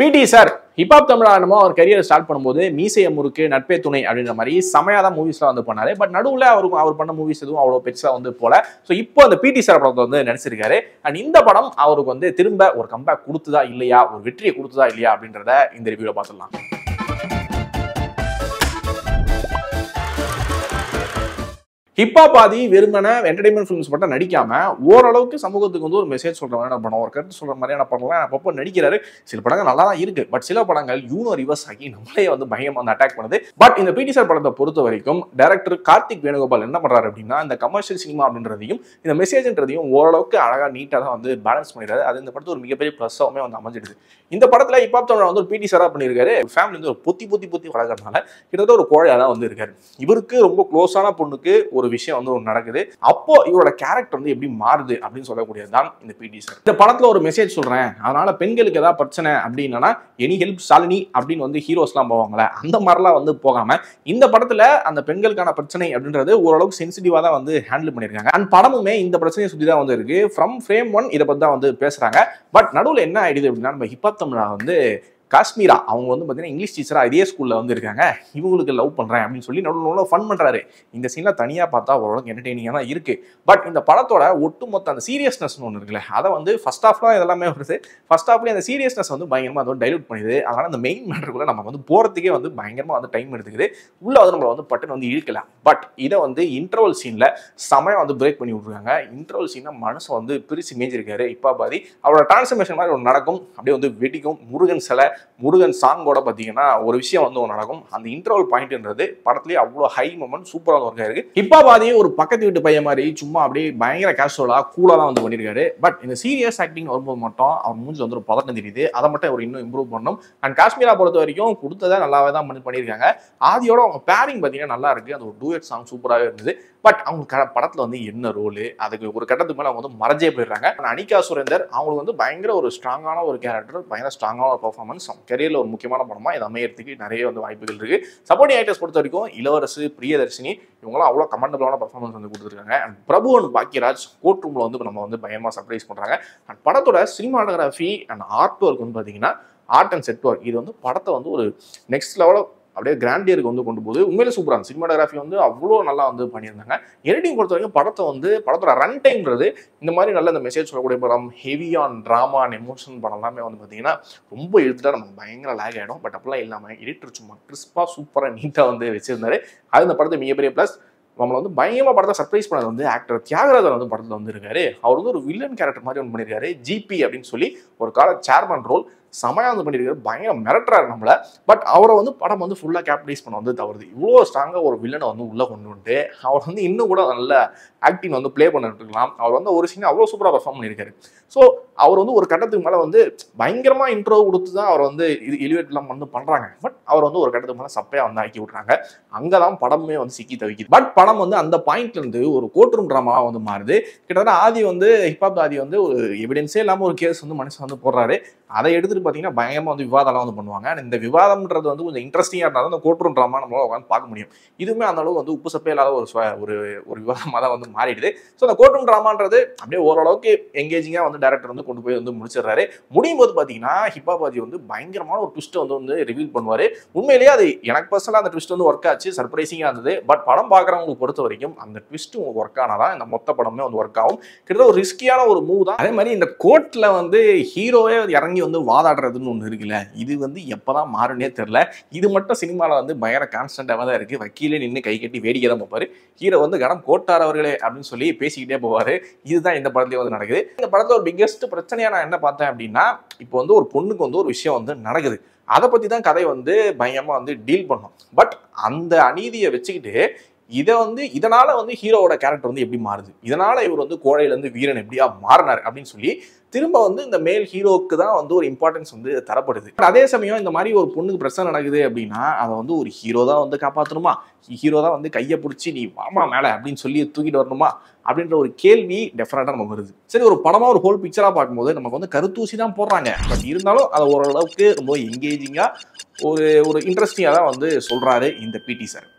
பிடி sir hip hop தமிழா என்னமோ அவர் கரியர் ஸ்டார்ட் பண்ணும்போது மீசைய முறுக்கு நட்பே துணை அப்படின்ற மாதிரி செமையாக தான் மூவிஸ்லாம் வந்து பண்ணார் பட் நடுவில் அவருக்கும் அவர் பண்ண மூவிஸ் எதுவும் அவ்வளோ பெருசாக வந்து போல ஸோ இப்போ அந்த பிடி சார் படத்தை வந்து நினச்சிருக்காரு அண்ட் இந்த படம் அவருக்கு வந்து திரும்ப ஒரு கம்பேக் கொடுத்துதா இல்லையா ஒரு வெற்றியை கொடுத்துதா இல்லையா அப்படின்றத இந்த ரிவியூவில் பார்த்துடலாம் ஹிப்பா பாதி வெறுமனை என்டர்டைன்மெண்ட் ஃபிலிம்ஸ் மட்டும் நடிக்காம ஓரளவுக்கு சமூகத்துக்கு வந்து ஒரு மெசேஜ் சொல்ற மாதிரியான படம் ஒரு கருத்து சொல்ற மாதிரியான படம்லாம் அப்பப்போ நடிக்கிறாரு சில படங்கள் நல்லா தான் இருக்கு பட் சில படங்கள் யூனோ ரிவர்ஸ் ஆகி நம்மளே வந்து பயம் வந்து அட்டாக் பண்ணுது பட் இந்த பிடி சார் படத்தை பொறுத்த வரைக்கும் டேரக்டர் கார்த்திக் வேணுகோபால் என்ன பண்றாரு அப்படின்னா இந்த கமர்ஷியல் சினிமா அப்படின்றதையும் இந்த மெசேஜ்ன்றதையும் ஓரளவுக்கு அழகா நீட்டாக தான் வந்து பேலன்ஸ் பண்ணிடுறாரு அது இந்த படத்தை ஒரு மிகப்பெரிய ப்ளஸ்ஸாகவுமே வந்து அமைஞ்சிடுது இந்த படத்துல இப்பா தமிழ் வந்து ஒரு பிடி சாரா பண்ணியிருக்காரு ஃபேமிலி வந்து ஒரு பொத்தி பொத்தி பொத்தி வளர்க்கறதுனால கிட்டத்தட்ட ஒரு கோழையாக தான் வந்து இருக்காரு இவருக்கு ரொம்ப க்ளோஸான பொண்ணுக்கு ஒரு விஷயம் வந்து ஒன்று நடக்குது அப்போ இவரோட கேரக்டர் வந்து எப்படி மாறுது அப்படின்னு சொல்லக்கூடியது தான் இந்த பிடி சார் இந்த படத்தில் ஒரு மெசேஜ் சொல்கிறேன் அதனால் பெண்களுக்கு ஏதாவது பிரச்சனை அப்படின்னா எனி ஹெல்ப் சாலினி அப்படின்னு வந்து ஹீரோஸ்லாம் போவாங்களே அந்த மாதிரிலாம் வந்து போகாமல் இந்த படத்தில் அந்த பெண்களுக்கான பிரச்சனை அப்படின்றது ஓரளவுக்கு சென்சிட்டிவா தான் வந்து ஹேண்டில் பண்ணியிருக்காங்க அண்ட் படமுமே இந்த பிரச்சனையை சுற்றி தான் வந்து இருக்கு ஃப்ரம் ஃப்ரேம் ஒன் இதை பற்றி தான் வந்து பேசுகிறாங்க பட் நடுவில் என்ன ஆயிடுது அப்படின்னா நம்ம ஹிப்பாத் தமிழா வந்து காஷ்மீரா அவங்க வந்து பார்த்தீங்கன்னா இங்கிலீஷ் டீச்சராக இதே ஸ்கூலில் வந்து இருக்காங்க இவங்களுக்கு லவ் பண்ணுறேன் அப்படின்னு சொல்லி நல்ல நடுவில் ஃபன் பண்ணுறாரு இந்த சீனில் தனியாக பார்த்தா ஓரளவுக்கு என்டர்டெய்னிங்காக தான் இருக்குது பட் இந்த படத்தோட ஒட்டுமொத்த அந்த சீரியஸ்னஸ்னு ஒன்று இருக்குல்ல அதை வந்து ஃபஸ்ட் ஆஃப்லாம் இதெல்லாமே வருது ஃபஸ்ட் ஆஃப்லேயே அந்த சீரியஸ்னஸ் வந்து பயங்கரமாக அதை டைலூட் பண்ணிடுது அதனால் அந்த மெயின் மேட்டருக்குள்ளே நம்ம வந்து போகிறதுக்கே வந்து பயங்கரமாக வந்து டைம் எடுத்துக்குது உள்ளே வந்து நம்மளை வந்து பட்டன் வந்து இழுக்கல பட் இதை வந்து இன்டர்வல் சீனில் சமயம் வந்து பிரேக் பண்ணி விட்ருக்காங்க இன்டர்வல் சீனாக மனசை வந்து பிரித்து மேஞ்சிருக்காரு இப்போ பாதி அவரோட டிரான்ஸ்ஃபர்மேஷன் மாதிரி ஒன்று நடக்கும் அப்படியே வந்து வெடிக்கும் முருகன் சிலை முருகன் சாங்கோட பார்த்தீங்கன்னா ஒரு விஷயம் வந்து ஒன்று நடக்கும் அந்த இன்டர்வல் பாயிண்ட்ன்றது படத்துலேயே அவ்வளோ ஹை மூமெண்ட் சூப்பராக ஒர்க் ஒர்க்காக இருக்குது இப்போ பாதியே ஒரு பக்கத்து வீட்டு பையன் மாதிரி சும்மா அப்படியே பயங்கர கேஷுவலாக கூலாக தான் வந்து பண்ணியிருக்காரு பட் இந்த சீரியஸ் ஆக்டிங் வரும்போது மட்டும் அவர் மூஞ்சி வந்து ஒரு பதட்டம் தெரியுது அதை மட்டும் அவர் இன்னும் இம்ப்ரூவ் பண்ணணும் அண்ட் காஷ்மீரா பொறுத்த வரைக்கும் கொடுத்ததை நல்லாவே தான் பண்ணி பண்ணியிருக்காங்க ஆதியோட அவங்க பேரிங் பார்த்தீங்கன்னா நல்லா இருக்குது அந்த ஒரு டூயட் சாங் சூப்பராகவே இருந்தது பட் அவங்க படத்தில் வந்து என்ன ரோலு அதுக்கு ஒரு கட்டத்துக்கு மேலே அவங்க வந்து மறைஞ்சே போயிடுறாங்க அனிகா சுரேந்தர் அவங்களுக்கு வந்து பயங்கர ஒரு ஸ்ட்ராங்கான ஒரு கேரக்டர் பயங்கர ஸ்ட்ராங்கான ஒரு பர்ஃபார்மன்ஸ் கரியரில் ஒரு முக்கியமான படமாக இது அமையறதுக்கு நிறைய வந்து வாய்ப்புகள் இருக்குது சப்போர்ட்டிங் ஆக்டர்ஸ் பொறுத்த வரைக்கும் இளவரசு பிரியதர்ஷினி இவங்களாம் அவ்வளோ கமெண்டபிளான பர்ஃபார்மன்ஸ் வந்து கொடுத்துருக்காங்க and Prabhu and Bhagyaraj court ரூமில் வந்து நம்ம வந்து பயமாக சர்ப்ரைஸ் பண்ணுறாங்க அண்ட் படத்தோட சினிமாட்டோகிராஃபி அண்ட் ஆர்ட் ஒர்க் வந்து பார்த்தீங்கன்னா ஆர்ட் அண்ட் செட் ஒர்க் இது வந்து படத்தை வந்து ஒரு நெக்ஸ்ட் லெவலில் அப்படியே கிராண்டியருக்கு வந்து கொண்டு போகுது உண்மையிலே சூப்பரான சினிமாடகிராஃபி வந்து அவ்வளோ நல்லா வந்து பண்ணியிருந்தாங்க எடிட்டிங் பொறுத்த வரைக்கும் படத்தை வந்து படத்தோட ரன் டைம்ன்றது இந்த மாதிரி நல்ல இந்த மெசேஜ் சொல்லக்கூடிய படம் heavy on drama and emotion படம் எல்லாமே வந்து பார்த்தீங்கன்னா ரொம்ப எழுத்துட்டா நமக்கு பயங்கர லேக் ஆகிடும் பட் அப்படிலாம் இல்லாமல் எடிட்டர் சும்மா கிறிஸ்பாக சூப்பராக நீட்டாக வந்து வச்சிருந்தாரு அது இந்த படத்தை மிகப்பெரிய ப்ளஸ் நம்மளை வந்து பயங்கரமாக படத்தை சர்ப்ரைஸ் பண்ணது வந்து ஆக்டர் தியாகராஜன் வந்து படத்தில் வந்திருக்காரு அவர் வந்து ஒரு வில்லன் கேரக்டர் மாதிரி ஒன்று பண்ணியிருக்காரு ஜிபி அப்படின்னு சொல்லி ஒரு கால சேர்மன் ரோல் செமையாக வந்து பண்ணியிருக்காரு பயங்கர மிரட்டுறாரு நம்மளை பட் அவரை வந்து படம் வந்து ஃபுல்லாக கேப்டைஸ் பண்ண வந்து தவறுது இவ்வளோ ஸ்ட்ராங்காக ஒரு வில்லனை வந்து உள்ளே கொண்டு வந்துட்டு அவர் வந்து இன்னும் கூட நல்ல ஆக்டிங் வந்து ப்ளே பண்ணிட்டு இருக்கலாம் அவர் வந்து ஒரு சீன் அவ்வளோ சூப்பராக பர்ஃபார்ம் பண்ணியிருக்காரு ஸோ அவர் வந்து ஒரு கட்டத்துக்கு மேலே வந்து பயங்கரமாக இன்ட்ரோ கொடுத்து தான் அவர் வந்து இது எலிவேட்லாம் வந்து பண்ணுறாங்க பட் அவர் வந்து ஒரு கட்டத்துக்கு மேலே சப்பையாக வந்து ஆக்கி விட்றாங்க அங்கே தான் படமே வந்து சிக்கி தவிக்குது பட் படம் வந்து அந்த பாயிண்ட்லேருந்து ஒரு கோர்ட் ரூம் ட்ராமாவாக வந்து மாறுது கிட்டத்தட்ட ஆதி வந்து ஹிப்ஹாப் ஆதி வந்து ஒரு எவிடென்ஸே இல்லாமல் ஒரு கேஸ் வந்து மனுஷன் வந்து போடுறாரு அதை எடுத்துகிட்டு பார்த்தீங்கன்னா பயங்கரமாக வந்து விவாதம்லாம் வந்து பண்ணுவாங்க அண்ட் இந்த விவாதம்ன்றது வந்து கொஞ்சம் இன்ட்ரெஸ்டிங்காக இருந்தாலும் அந்த கோர்ட் ரூம் ட்ராமா நம்மளால் உட்காந்து பார்க்க முடியும் இதுவுமே அந்த வந்து உப்பு சப்பே இல்லாத ஒரு ஒரு ஒரு விவாதமாக தான் வந்து மாறிடுது ஸோ அந்த கோர்ட் ரூம் ட்ராமான்றது அப்படியே ஓரளவுக்கு எங்கேஜிங்காக வந்து டேரக்டர் வந்து வந்து கொண்டு போய் வந்து முடிச்சிடுறாரு முடியும் போது பார்த்தீங்கன்னா ஹிப்பா வந்து பயங்கரமான ஒரு ட்விஸ்ட்டை வந்து வந்து ரிவீல் பண்ணுவார் உண்மையிலேயே அது எனக்கு பர்சனலாக அந்த ட்விஸ்ட் வந்து ஒர்க் ஆச்சு சர்ப்ரைசிங்காக இருந்தது பட் படம் பார்க்குறவங்களுக்கு பொறுத்த வரைக்கும் அந்த ட்விஸ்ட்டு உங்களுக்கு ஒர்க் ஆனாதான் இந்த மொத்த படமே வந்து ஒர்க் ஆகும் கிட்டத்தட்ட ஒரு ரிஸ்கியான ஒரு மூவ் தான் அதே மாதிரி இந்த கோர்ட்டில் வந்து ஹீரோவே இறங்கி வந்து வாதாடுறதுன்னு ஒன்று இருக்குல்ல இது வந்து எப்போ தான் மாறுனே தெரில இது மட்டும் சினிமாவில் வந்து பயங்கர கான்ஸ்டண்ட்டாக தான் இருக்குது வக்கீலே நின்று கை கட்டி வேடிக்கை தான் போப்பார் ஹீரோ வந்து கடம் கோட்டார் அவர்களே அப்படின்னு சொல்லி பேசிக்கிட்டே போவார் இதுதான் இந்த படத்துலேயே வந்து நடக்குது இந்த படத்தில் ஒரு பிக்கஸ்ட் பிரச்சனையாக நான் என்ன பார்த்தேன் அப்படின்னா இப்போ வந்து ஒரு பொண்ணுக்கு வந்து ஒரு விஷயம் வந்து நடக்குது அதை பற்றி தான் கதை வந்து பயமாக வந்து டீல் பண்ணோம் பட் அந்த அநீதியை வச்சுக்கிட்டு இதை வந்து இதனால வந்து ஹீரோவோட கேரக்டர் வந்து எப்படி மாறுது இதனால இவர் வந்து கோழையிலேருந்து வீரன் எப்படியா மாறினார் அப்படின்னு சொல்லி திரும்ப வந்து இந்த மேல் ஹீரோவுக்கு தான் வந்து ஒரு இம்பார்ட்டன்ஸ் வந்து தரப்படுது அதே சமயம் இந்த மாதிரி ஒரு பொண்ணுக்கு பிரச்சனை நடக்குது அப்படின்னா அதை வந்து ஒரு ஹீரோ தான் வந்து காப்பாற்றணுமா ஹீரோ தான் வந்து கையை பிடிச்சி நீ வாமா மேலே அப்படின்னு சொல்லி தூக்கிட்டு வரணுமா அப்படின்ற ஒரு கேள்வி டெஃபினட்டாக நம்ம வருது சரி ஒரு படமாக ஒரு ஹோல் பிக்சராக பார்க்கும்போது நமக்கு வந்து கருத்தூசி தான் போடுறாங்க பட் இருந்தாலும் அதை ஓரளவுக்கு ரொம்ப எங்கேஜிங்காக ஒரு ஒரு இன்ட்ரெஸ்டிங்காக தான் வந்து சொல்கிறாரு இந்த பிடி சார்